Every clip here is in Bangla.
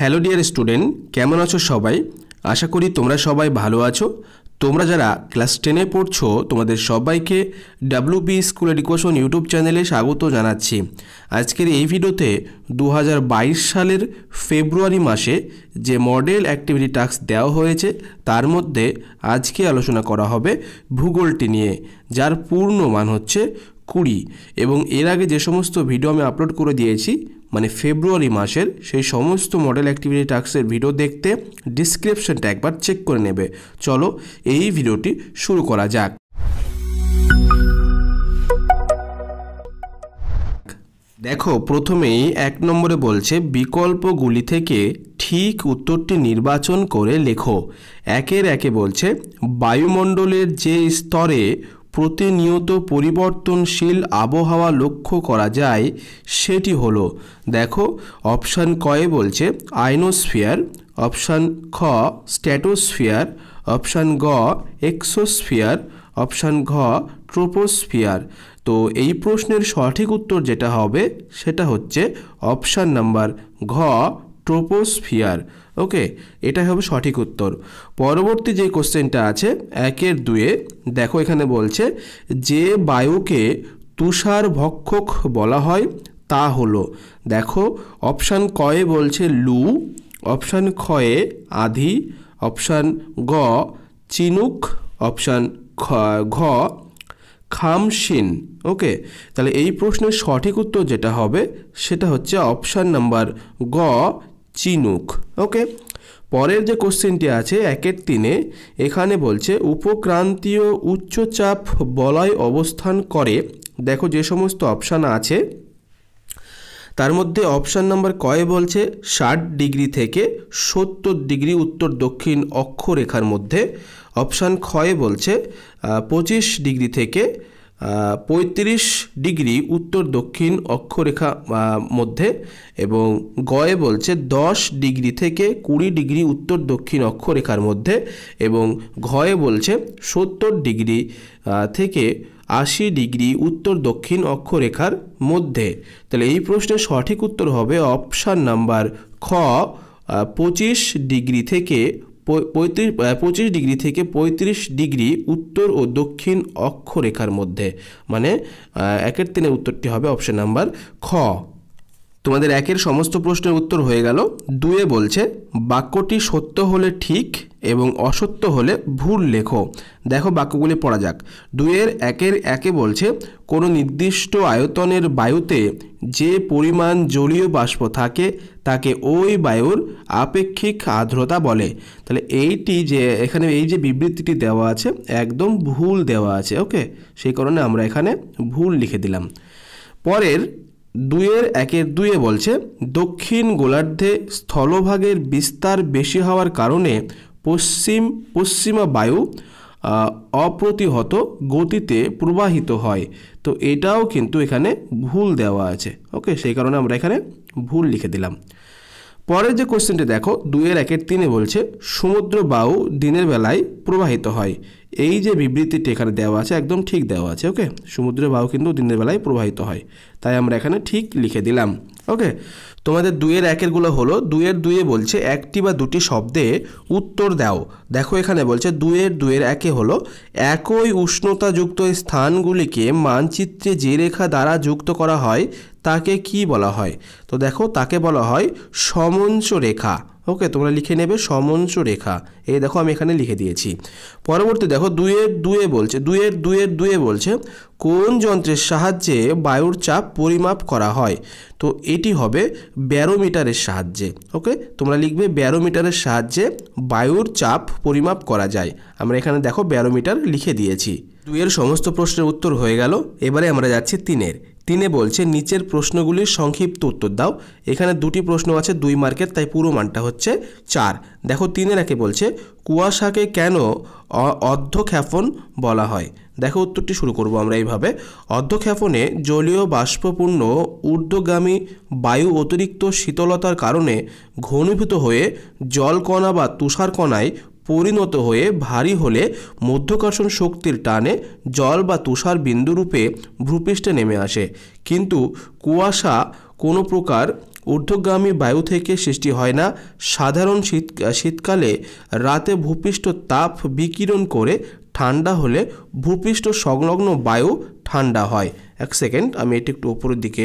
হ্যালো ডিয়ার স্টুডেন্ট কেমন আছো সবাই আশা করি তোমরা সবাই ভালো আছো তোমরা যারা ক্লাস টেনে পড়ছো তোমাদের সবাইকে বি স্কুল এডুকেশন ইউটিউব চ্যানেলে স্বাগত জানাচ্ছি আজকের এই ভিডিওতে দু সালের ফেব্রুয়ারি মাসে যে মডেল অ্যাক্টিভিটি টাস্ক দেওয়া হয়েছে তার মধ্যে আজকে আলোচনা করা হবে ভূগোলটি নিয়ে যার পূর্ণ মান হচ্ছে কুড়ি এবং এর আগে যে সমস্ত ভিডিও আমি আপলোড করে দিয়েছি মানে ফেব্রুয়ারি মাসের সেই সমস্ত মডেল অ্যাক্টিভিটি টাস্কের ভিডিও দেখতে ডিসক্রিপশনটা একবার চেক করে নেবে চলো এই ভিডিওটি শুরু করা যাক দেখো প্রথমেই এক নম্বরে বলছে বিকল্পগুলি থেকে ঠিক উত্তরটি নির্বাচন করে লেখো একের একে বলছে বায়ুমণ্ডলের যে স্তরে প্রতিনিয়ত পরিবর্তনশীল আবহাওয়া লক্ষ্য করা যায় সেটি হলো দেখো অপশান কয়ে বলছে আইনোস্ফিয়ার অপশান খ স্ট্যাটোস্ফিয়ার অপশান গ এক্সোস্ফিয়ার অপশান ঘ ট্রোপোস্ফিয়ার তো এই প্রশ্নের সঠিক উত্তর যেটা হবে সেটা হচ্ছে অপশান নাম্বার ঘ ট্রোপোস্ফিয়ার ওকে এটাই হবে সঠিক উত্তর পরবর্তী যে কোশ্চেনটা আছে একের দুয়ে দেখো এখানে বলছে যে বায়ুকে তুষার ভক্ষক বলা হয় তা হলো দেখো অপশান কয়ে বলছে লু অপশান খয়ে আধি অপশান গ চিনুক অপশান ঘ খামসিন ওকে তাহলে এই প্রশ্নের সঠিক উত্তর যেটা হবে সেটা হচ্ছে অপশান নাম্বার গ চিনুক ওকে পরের যে কোশ্চেনটি আছে একের তিনে এখানে বলছে উপক্রান্তীয় উচ্চচাপ বলয় অবস্থান করে দেখো যে সমস্ত অপশান আছে তার মধ্যে অপশান নাম্বার কয়ে বলছে ষাট ডিগ্রি থেকে সত্তর ডিগ্রি উত্তর দক্ষিণ অক্ষরেখার মধ্যে অপশান ক্ষয়ে বলছে পঁচিশ ডিগ্রি থেকে পঁয়ত্রিশ ডিগ্রি উত্তর দক্ষিণ অক্ষরেখা মধ্যে এবং গয়ে বলছে দশ ডিগ্রি থেকে কুড়ি ডিগ্রি উত্তর দক্ষিণ অক্ষরেখার মধ্যে এবং ঘয়ে বলছে সত্তর ডিগ্রি থেকে আশি ডিগ্রি উত্তর দক্ষিণ অক্ষরেখার মধ্যে তাহলে এই প্রশ্নের সঠিক উত্তর হবে অপশান নাম্বার খ পঁচিশ ডিগ্রি থেকে পঁয়ত্রিশ পঁচিশ ডিগ্রি থেকে পঁয়ত্রিশ ডিগ্রি উত্তর ও দক্ষিণ অক্ষরেখার মধ্যে মানে একের তিনে উত্তরটি হবে অপশন নাম্বার খ তোমাদের একের সমস্ত প্রশ্নের উত্তর হয়ে গেল দুয়ে বলছে বাক্যটি সত্য হলে ঠিক এবং অসত্য হলে ভুল লেখো দেখো বাক্যগুলি পড়া যাক দুয়ের একের একে বলছে কোনো নির্দিষ্ট আয়তনের বায়ুতে যে পরিমাণ জলীয় বাষ্প থাকে তাকে ওই বায়ুর আপেক্ষিক আর্দ্রতা বলে তাহলে এইটি যে এখানে এই যে বিবৃতিটি দেওয়া আছে একদম ভুল দেওয়া আছে ওকে সেই কারণে আমরা এখানে ভুল লিখে দিলাম পরের দুইয়ের একের দুয়ে বলছে দক্ষিণ গোলার্ধে স্থলভাগের বিস্তার বেশি হওয়ার কারণে পশ্চিম পশ্চিমা বায়ু অপ্রতিহত গতিতে প্রবাহিত হয় তো এটাও কিন্তু এখানে ভুল দেওয়া আছে ওকে সেই কারণে আমরা এখানে ভুল লিখে দিলাম পরের যে কোশ্চেনটি দেখো দুয়ের একের তিনে বলছে সমুদ্র বায়ু দিনের বেলায় প্রবাহিত হয় এই যে বিবৃতিটি এখানে দেওয়া আছে একদম ঠিক দেওয়া আছে ওকে সমুদ্রের বাহু কিন্তু দিনের বেলায় প্রবাহিত হয় তাই আমরা এখানে ঠিক লিখে দিলাম ওকে তোমাদের দুয়ের একেরগুলো হলো দুয়ের দুয়ে বলছে একটি বা দুটি শব্দে উত্তর দাও দেখো এখানে বলছে দুয়ের দুয়ের একে হলো একই উষ্ণতাযুক্ত স্থানগুলিকে মানচিত্রে যে রেখা দ্বারা যুক্ত করা হয় তাকে কি বলা হয় তো দেখো তাকে বলা হয় সমঞ্চ রেখা ওকে তোমরা লিখে নেবে সমঞ্চ রেখা এই দেখো আমি এখানে লিখে দিয়েছি পরবর্তী দেখো দুয়ের দুয়ে বলছে দুয়ের দুয়ের দুয়ে বলছে কোন যন্ত্রের সাহায্যে বায়ুর চাপ পরিমাপ করা হয় তো এটি হবে ব্যারোমিটারের সাহায্যে ওকে তোমরা লিখবে ব্যারোমিটারের সাহায্যে বায়ুর চাপ পরিমাপ করা যায় আমরা এখানে দেখো ব্যারোমিটার লিখে দিয়েছি দুয়ের সমস্ত প্রশ্নের উত্তর হয়ে গেল এবারে আমরা যাচ্ছি তিনের তিনে বলছে নিচের প্রশ্নগুলির সংক্ষিপ্ত উত্তর দাও এখানে দুটি প্রশ্ন আছে দুই মার্কের তাই পুরো মানটা হচ্ছে চার দেখো তিনের একে বলছে কুয়াশাকে কেন অর্ধক্ষেপণ বলা হয় দেখো উত্তরটি শুরু করব আমরা এইভাবে অর্ধক্ষেপণে জলীয় বাষ্পপূর্ণ ঊর্ধ্বগামী বায়ু অতিরিক্ত শীতলতার কারণে ঘনীভূত হয়ে জলকণা বা তুষারকণায় পরিণত হয়ে ভারী হলে মধ্যাকর্ষণ শক্তির টানে জল বা তুষার বিন্দুরূপে ভূপৃষ্ঠে নেমে আসে কিন্তু কুয়াশা কোনো প্রকার ঊর্ধ্বগামী বায়ু থেকে সৃষ্টি হয় না সাধারণ শীত শীতকালে রাতে ভূপৃষ্ঠ তাপ বিকিরণ করে ঠান্ডা হলে ভূপৃষ্ঠ সংলগ্ন বায়ু ঠান্ডা হয় এক সেকেন্ড আমি এটি একটু ওপরের দিকে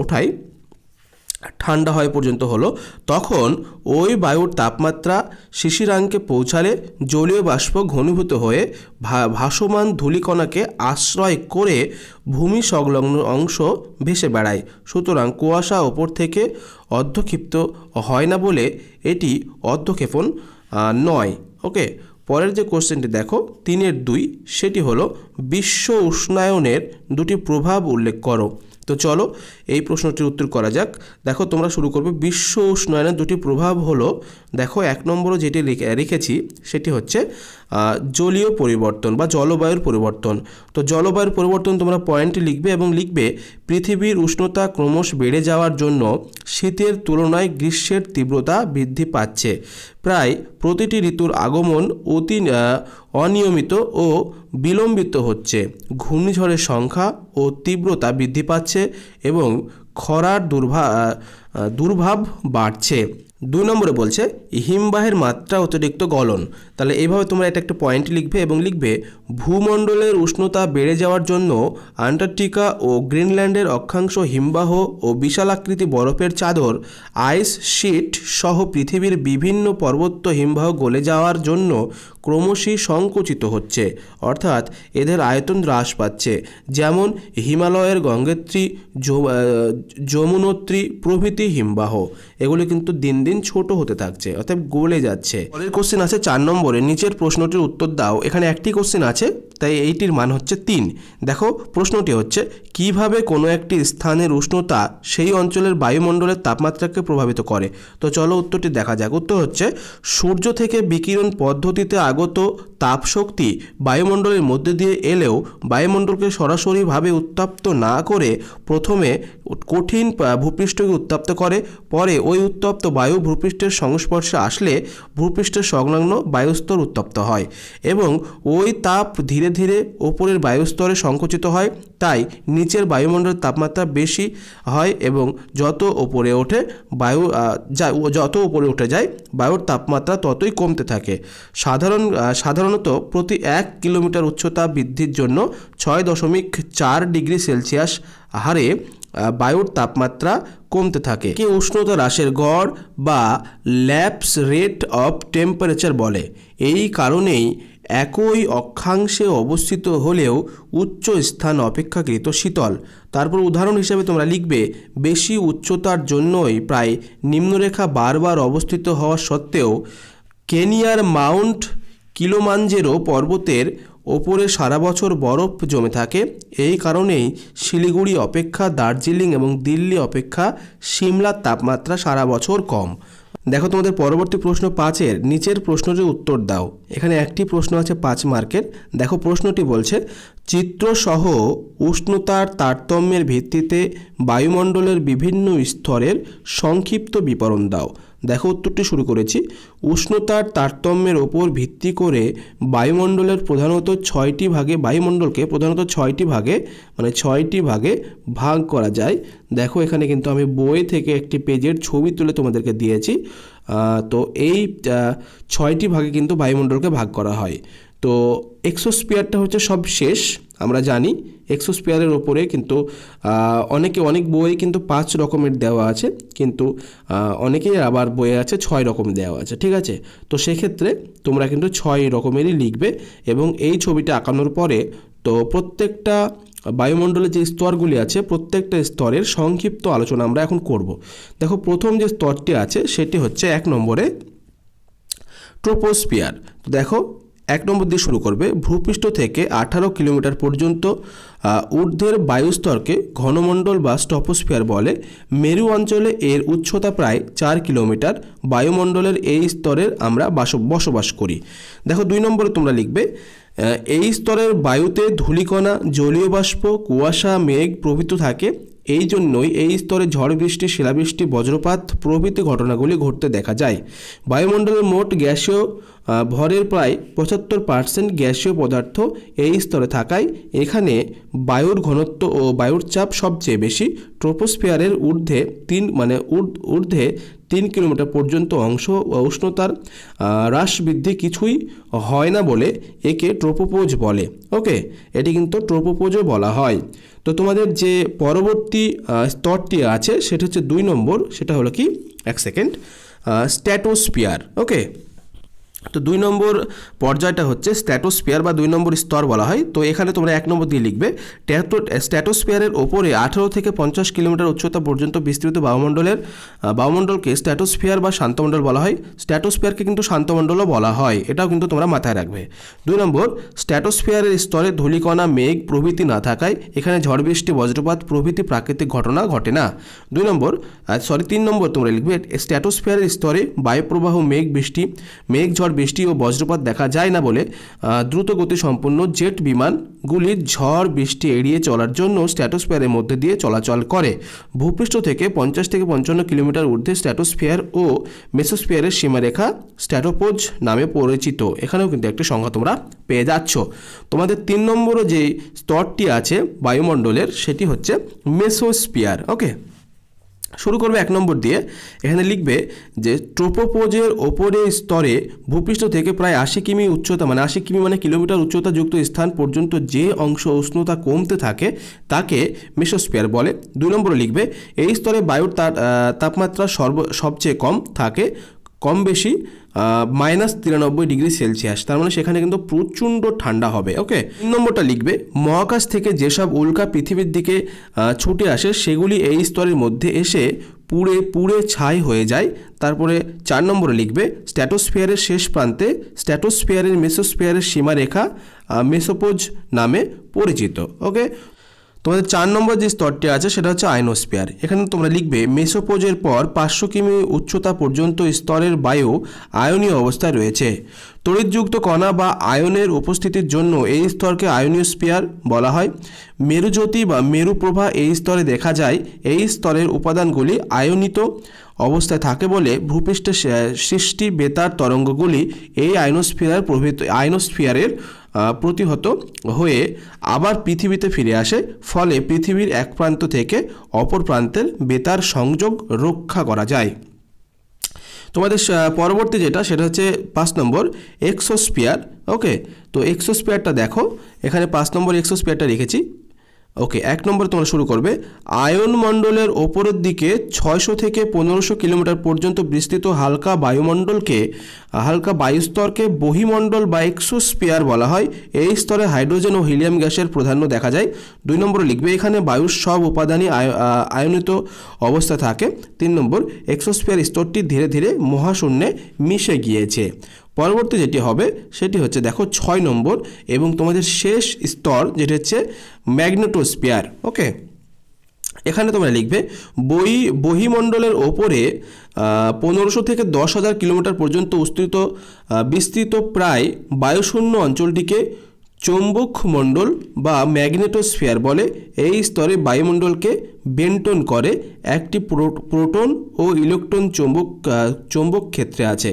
ওঠাই ঠান্ডা হয় পর্যন্ত হলো তখন ওই বায়ুর তাপমাত্রা শিশিরাঙ্কে পৌঁছালে জলীয় বাষ্প ঘনীভূত হয়ে ভাসমান ধূলিকণাকে আশ্রয় করে ভূমি সংলগ্ন অংশ ভেসে বেড়ায় সুতরাং কুয়াশা ওপর থেকে অর্ধক্ষিপ্ত হয় না বলে এটি অর্ধক্ষেপণ নয় ওকে পরের যে কোশ্চেনটি দেখো তিনের দুই সেটি হলো বিশ্ব উষ্ণায়নের দুটি প্রভাব উল্লেখ করো তো চলো এই প্রশ্নটির উত্তর করা যাক দেখো তোমরা শুরু করবে বিশ্ব উষ্ণায়নের দুটি প্রভাব হলো দেখো এক নম্বরও যেটি রেখেছি সেটি হচ্ছে জলীয় পরিবর্তন বা জলবায়ুর পরিবর্তন তো জলবায়ুর পরিবর্তন তোমরা পয়েন্টে লিখবে এবং লিখবে পৃথিবীর উষ্ণতা ক্রমশ বেড়ে যাওয়ার জন্য শীতের তুলনায় গ্রীষ্মের তীব্রতা বৃদ্ধি পাচ্ছে প্রায় প্রতিটি ঋতুর আগমন অতি অনিয়মিত ও বিলম্বিত হচ্ছে ঘূর্ণিঝড়ের সংখ্যা ও তীব্রতা বৃদ্ধি পাচ্ছে এবং খরার দুর্ভা দুর্ভাব বাড়ছে দু নম্বরে বলছে হিমবাহের মাত্রা অতিরিক্ত গলন তাহলে এইভাবে তোমরা এটা একটা পয়েন্ট লিখবে এবং লিখবে ভূমণ্ডলের উষ্ণতা বেড়ে যাওয়ার জন্য আন্টার্কটিকা ও গ্রিনল্যান্ডের অক্ষাংশ হিমবাহ ও বিশালাকৃতি বরফের চাদর আইস শিট সহ পৃথিবীর বিভিন্ন পর্বত্য হিমবাহ গলে যাওয়ার জন্য ক্রমশই সংকুচিত হচ্ছে অর্থাৎ এদের আয়তন হ্রাস পাচ্ছে যেমন হিমালয়ের গঙ্গেত্রী যমুনোত্রী প্রভৃতি হিমবাহ এগুলি কিন্তু দিন দিন ছোট হতে থাকছে অর্থাৎ গলে যাচ্ছে পরের কোশ্চেন আছে চার নম্বরে নিচের প্রশ্নটির উত্তর দাও এখানে একটি কোশ্চেন আছে আছে তাই এইটির মান হচ্ছে তিন দেখো প্রশ্নটি হচ্ছে কিভাবে কোনো একটি স্থানের উষ্ণতা সেই অঞ্চলের বায়ুমণ্ডলের তাপমাত্রাকে প্রভাবিত করে তো চলো উত্তরটি দেখা যাক উত্তর হচ্ছে সূর্য থেকে বিকিরণ পদ্ধতিতে আগত তাপশক্তি বায়ুমণ্ডলের মধ্যে দিয়ে এলেও বায়ুমণ্ডলকে সরাসরিভাবে উত্তপ্ত না করে প্রথমে কঠিন ভূপৃষ্ঠকে উত্তপ্ত করে পরে ওই উত্তপ্ত বায়ু ভূপৃষ্ঠের সংস্পর্শে আসলে ভূপৃষ্ঠের সংলগ্ন বায়ুস্তর উত্তপ্ত হয় এবং ওই তাপ ধীরে ধীরে ওপরের বায়ুস্তরে সংকুচিত হয় তাই নিচের বায়ুমণ্ডলের তাপমাত্রা বেশি হয় এবং যত ওপরে ওঠে বায়ু যা যত ওপরে উঠে যায় বায়ুর তাপমাত্রা ততই কমতে থাকে সাধারণ সাধারণত প্রতি এক কিলোমিটার উচ্চতা বৃদ্ধির জন্য ছয় দশমিক চার ডিগ্রি সেলসিয়াস হারে বায়ুর তাপমাত্রা কমতে থাকে কে উষ্ণতা হ্রাসের গড় বা ল্যাপস রেট অফ টেম্পারেচার বলে এই কারণেই একই অক্ষাংশে অবস্থিত হলেও উচ্চ স্থান অপেক্ষাকৃত শীতল তারপর উদাহরণ হিসাবে তোমরা লিখবে বেশি উচ্চতার জন্যই প্রায় নিম্নরেখা বারবার অবস্থিত হওয়া সত্ত্বেও কেনিয়ার মাউন্ট কিলোমাঞ্জেরো পর্বতের ওপরে সারা বছর বরফ জমে থাকে এই কারণেই শিলিগুড়ি অপেক্ষা দার্জিলিং এবং দিল্লি অপেক্ষা সিমলার তাপমাত্রা সারা বছর কম দেখো তোমাদের পরবর্তী প্রশ্ন পাঁচের নিচের প্রশ্নটির উত্তর দাও এখানে একটি প্রশ্ন আছে পাঁচ মার্কের দেখো প্রশ্নটি বলছে চিত্রসহ উষ্ণতার তারতম্যের ভিত্তিতে বায়ুমণ্ডলের বিভিন্ন স্তরের সংক্ষিপ্ত বিবরণ দাও দেখো উত্তরটি শুরু করেছি উষ্ণতার তারতম্যের ওপর ভিত্তি করে বায়ুমণ্ডলের প্রধানত ছয়টি ভাগে বায়ুমণ্ডলকে প্রধানত ছয়টি ভাগে মানে ছয়টি ভাগে ভাগ করা যায় দেখো এখানে কিন্তু আমি বই থেকে একটি পেজের ছবি তুলে তোমাদেরকে দিয়েছি তো এই ছয়টি ভাগে কিন্তু বায়ুমণ্ডলকে ভাগ করা হয় তো এক্সোস্পিয়ারটা হচ্ছে সব শেষ আমরা জানি এক্সোস্পেয়ারের ওপরে কিন্তু অনেকে অনেক বইয়ে কিন্তু পাঁচ রকমের দেওয়া আছে কিন্তু অনেকে আবার বইয়ে আছে ছয় রকম দেওয়া আছে ঠিক আছে তো সেক্ষেত্রে তোমরা কিন্তু ছয় রকমেরই লিখবে এবং এই ছবিটা আঁকানোর পরে তো প্রত্যেকটা বায়ুমণ্ডলের যে স্তরগুলি আছে প্রত্যেকটা স্তরের সংক্ষিপ্ত আলোচনা আমরা এখন করব দেখো প্রথম যে স্তরটি আছে সেটি হচ্ছে এক নম্বরে ট্রোপোস্পিয়ার দেখো এক নম্বর দিয়ে শুরু করবে ভূপৃষ্ঠ থেকে আঠারো কিলোমিটার পর্যন্ত ঊর্ধ্বের বায়ুস্তরকে ঘনমণ্ডল বা স্টপোস্ফিয়ার বলে মেরু অঞ্চলে এর উচ্চতা প্রায় চার কিলোমিটার বায়ুমণ্ডলের এই স্তরের আমরা বসবাস করি দেখো দুই নম্বরে তোমরা লিখবে এই স্তরের বায়ুতে ধূলিকণা জলীয় বাষ্প কুয়াশা মেঘ প্রভৃতি থাকে এই জন্যই এই স্তরে ঝড় বৃষ্টি শিলাবৃষ্টি বজ্রপাত প্রভৃতি ঘটনাগুলি ঘটতে দেখা যায় বায়ুমণ্ডলের মোট গ্যাসীয় ভরের প্রায় পঁচাত্তর পার্সেন্ট গ্যাসীয় পদার্থ এই স্তরে থাকায় এখানে বায়ুর ঘনত্ব ও বায়ুর চাপ সবচেয়ে বেশি ট্রোপোস্ফিয়ারের ঊর্ধ্বে তিন মানে ঊর্ধ্বে তিন কিলোমিটার পর্যন্ত অংশ উষ্ণতার হ্রাস বৃদ্ধি কিছুই হয় না বলে একে ট্রোপোপোজ বলে ওকে এটি কিন্তু ট্রোপোপোজও বলা হয় তো তোমাদের যে পরবর্তী স্তরটি আছে সেটা হচ্ছে দুই নম্বর সেটা হলো কি এক সেকেন্ড স্ট্যাটোস্পিয়ার ওকে তো দুই নম্বর পর্যায়টা হচ্ছে স্ট্যাটোস্পিয়ার বা দুই নম্বর স্তর বলা হয় তো এখানে তোমরা এক নম্বর দিয়ে লিখবে স্ট্যাটোস্পিয়ারের ওপরে আঠেরো থেকে পঞ্চাশ কিলোমিটার উচ্চতা পর্যন্ত বিস্তৃত বায়ুমণ্ডলের বায়ুমণ্ডলকে স্ট্যাটোস্ফিয়ার বা শান্তমণ্ডল বলা হয় স্ট্যাটোস্পিয়ারকে কিন্তু শান্তমণ্ডলও বলা হয় এটাও কিন্তু তোমরা মাথায় রাখবে দুই নম্বর স্ট্যাটোস্ফিয়ারের স্তরে ধূলিকণা মেঘ প্রভৃতি না থাকায় এখানে ঝড় বৃষ্টি বজ্রপাত প্রভৃতি প্রাকৃতিক ঘটনা ঘটে না দুই নম্বর সরি তিন নম্বর তোমরা লিখবে স্ট্যাটোস্ফিয়ারের স্তরে বায়ুপ্রবাহ মেঘ বৃষ্টি মেঘ ঝড় বৃষ্টি ও বজ্রপাত দেখা যায় না বলে দ্রুত গতি সম্পন্ন জেট বিমানগুলির ঝড় বৃষ্টি এড়িয়ে চলার জন্য স্ট্যাটোস্ফিয়ারের মধ্যে দিয়ে চলাচল করে ভূপৃষ্ঠ থেকে পঞ্চাশ থেকে পঞ্চান্ন কিলোমিটার ঊর্ধ্বে স্ট্যাটোস্ফিয়ার ও মেসোস্ফিয়ারের সীমারেখা স্ট্যাটোপোজ নামে পরিচিত এখানেও কিন্তু একটা সংখ্যা তোমরা পেয়ে যাচ্ছ তোমাদের তিন নম্বরও যে স্তরটি আছে বায়ুমণ্ডলের সেটি হচ্ছে মেসোস্পিয়ার ওকে শুরু করবে এক নম্বর দিয়ে এখানে লিখবে যে ট্রোপোপোজের ওপরে স্তরে ভূপৃষ্ঠ থেকে প্রায় আশি কিমি উচ্চতা মানে আশি কিমি মানে কিলোমিটার উচ্চতা যুক্ত স্থান পর্যন্ত যে অংশ উষ্ণতা কমতে থাকে তাকে মেসোস্পিয়ার বলে দুই নম্বরে লিখবে এই স্তরে বায়ুর তাপমাত্রা সর্ব সবচেয়ে কম থাকে কম বেশি মাইনাস তিরানব্বই ডিগ্রি সেলসিয়াস তার মানে সেখানে কিন্তু প্রচণ্ড ঠান্ডা হবে ওকে তিন নম্বরটা লিখবে মহাকাশ থেকে যেসব উল্কা পৃথিবীর দিকে ছুটে আসে সেগুলি এই স্তরের মধ্যে এসে পুড়ে পুড়ে ছাই হয়ে যায় তারপরে চার নম্বরে লিখবে স্ট্যাটোস্ফিয়ারের শেষ প্রান্তে স্ট্যাটোস্ফিয়ারের মেসোস্ফিয়ারের সীমারেখা মেসোপোজ নামে পরিচিত ওকে তোমাদের চার নম্বর যে স্তরটি আছে সেটা হচ্ছে আয়নোস্পিয়ার এখানে তোমরা লিখবে মেসোপোজের পর পাঁচশো কিমি উচ্চতা পর্যন্ত স্তরের বায়ু আয়নীয় অবস্থায় রয়েছে তড়িৎযুক্ত কণা বা আয়নের উপস্থিতির জন্য এই স্তরকে আয়নীয় স্পিয়ার বলা হয় মেরুজ্যোতি বা মেরুপ্রভা এই স্তরে দেখা যায় এই স্তরের উপাদানগুলি আয়নিত অবস্থায় থাকে বলে ভূপৃষ্ঠের সৃষ্টি বেতার তরঙ্গগুলি এই আয়নোস্ফিয়ার প্রভৃত আয়নোস্ফিয়ারের প্রতিহত হয়ে আবার পৃথিবীতে ফিরে আসে ফলে পৃথিবীর এক প্রান্ত থেকে অপর প্রান্তের বেতার সংযোগ রক্ষা করা যায় তোমাদের পরবর্তী যেটা সেটা হচ্ছে পাঁচ নম্বর এক্সোস্পিয়ার ওকে তো এক্সোস্পিয়ারটা দেখো এখানে পাঁচ নম্বর এক্সোস্পিয়ারটা রেখেছি ওকে এক নম্বর তোমরা শুরু করবে আয়নমণ্ডলের ওপরের দিকে ছয়শো থেকে পনেরোশো কিলোমিটার পর্যন্ত বিস্তৃত হালকা বায়ুমণ্ডলকে হালকা বায়ুস্তরকে বহিমণ্ডল বা এক্সোস্পিয়ার বলা হয় এই স্তরে হাইড্রোজেন ও হিলিয়াম গ্যাসের প্রাধান্য দেখা যায় দুই নম্বর লিখবে এখানে বায়ুর সব উপাদানই আয়নিত অবস্থা থাকে তিন নম্বর এক্সোস্পিয়ার স্তরটি ধীরে ধীরে মহাশূন্যে মিশে গিয়েছে পরবর্তী যেটি হবে সেটি হচ্ছে দেখো ছয় নম্বর এবং তোমাদের শেষ স্তর যেটি হচ্ছে ম্যাগনেটোস্পিয়ার ওকে এখানে তোমরা লিখবে বই বহিমণ্ডলের ওপরে পনেরোশো থেকে দশ হাজার কিলোমিটার পর্যন্ত উস্তৃত বিস্তৃত প্রায় বায়ুশূন্য অঞ্চলটিকে চৌম্বক মণ্ডল বা ম্যাগনেটোস্ফিয়ার বলে এই স্তরে বায়ুমণ্ডলকে বেন্টন করে একটি প্রোটন ও ইলেকট্রন চৌম্বক চৌম্বক ক্ষেত্রে আছে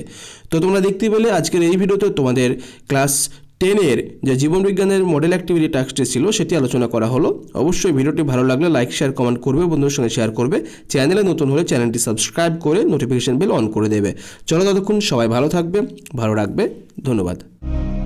তো তোমরা দেখতে পেলে আজকের এই ভিডিওতে তোমাদের ক্লাস টেনের যে জীবনবিজ্ঞানের মডেল অ্যাক্টিভিটি টাস্কটি ছিল সেটি আলোচনা করা হলো অবশ্যই ভিডিওটি ভালো লাগলে লাইক শেয়ার কমেন্ট করবে বন্ধুদের সঙ্গে শেয়ার করবে চ্যানেলে নতুন হলে চ্যানেলটি সাবস্ক্রাইব করে নোটিফিকেশান বেল অন করে দেবে চলো ততক্ষণ সবাই ভালো থাকবে ভালো রাখবে ধন্যবাদ